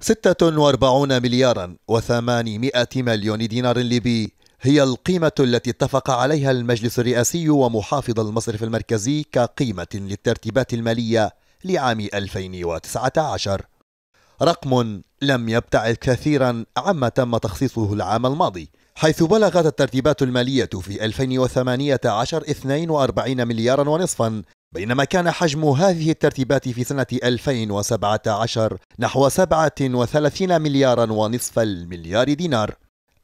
46 مليارا و800 مليون دينار ليبي هي القيمة التي اتفق عليها المجلس الرئاسي ومحافظ المصرف المركزي كقيمة للترتيبات المالية لعام 2019 رقم لم يبتعد كثيرا عما تم تخصيصه العام الماضي حيث بلغت الترتيبات المالية في 2018 42 مليارا ونصفا بينما كان حجم هذه الترتيبات في سنة 2017 نحو 37 مليارا ونصف المليار دينار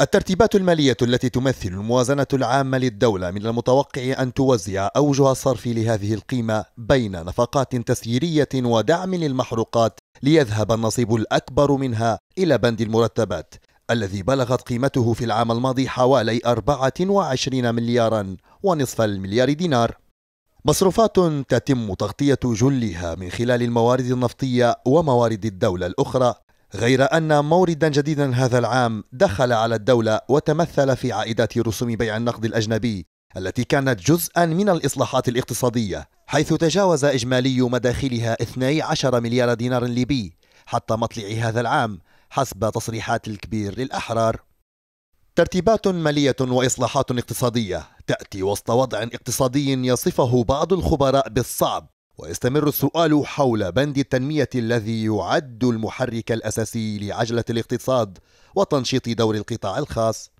الترتيبات المالية التي تمثل الموازنة العامة للدولة من المتوقع أن توزع أوجه الصرف لهذه القيمة بين نفقات تسييرية ودعم للمحروقات ليذهب النصيب الأكبر منها إلى بند المرتبات الذي بلغت قيمته في العام الماضي حوالي 24 مليارا ونصف المليار دينار مصروفات تتم تغطية جلها من خلال الموارد النفطية وموارد الدولة الأخرى غير أن موردا جديدا هذا العام دخل على الدولة وتمثل في عائدات رسوم بيع النقد الأجنبي التي كانت جزءا من الإصلاحات الاقتصادية حيث تجاوز إجمالي مداخلها 12 مليار دينار ليبي حتى مطلع هذا العام حسب تصريحات الكبير للأحرار ترتيبات مالية وإصلاحات اقتصادية تأتي وسط وضع اقتصادي يصفه بعض الخبراء بالصعب ويستمر السؤال حول بند التنمية الذي يعد المحرك الأساسي لعجلة الاقتصاد وتنشيط دور القطاع الخاص